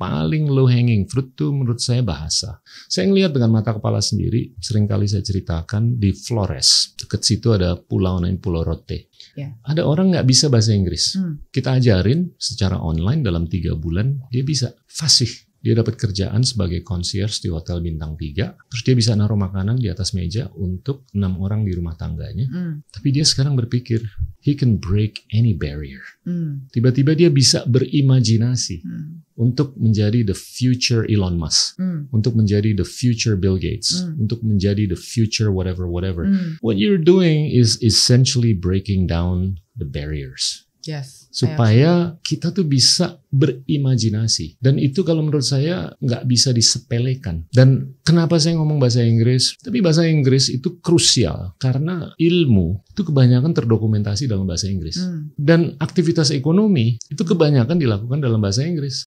paling low hanging fruit tuh menurut saya bahasa. Saya ngelihat dengan mata kepala sendiri, seringkali saya ceritakan di Flores, dekat situ ada pulau namanya Pulau Rote. Yeah. Ada orang nggak bisa bahasa Inggris. Hmm. Kita ajarin secara online dalam tiga bulan, dia bisa fasih. Dia dapat kerjaan sebagai concierge di hotel bintang 3. Terus dia bisa naruh makanan di atas meja untuk enam orang di rumah tangganya. Mm. Tapi dia sekarang berpikir, he can break any barrier. Hmm. Tiba-tiba mm. dia bisa berimajinasi. Mm untuk menjadi the future Elon Musk, mm. untuk menjadi the future Bill Gates, mm. untuk menjadi the future whatever whatever. Mm. What you're doing is essentially breaking down the barriers. Yes. Supaya kita tuh bisa berimajinasi. Dan itu kalau menurut saya nggak bisa disepelekan. Dan kenapa saya ngomong bahasa Inggris? Tapi bahasa Inggris itu krusial karena ilmu itu kebanyakan terdokumentasi dalam bahasa Inggris. Mm. Dan aktivitas ekonomi itu kebanyakan dilakukan dalam bahasa Inggris.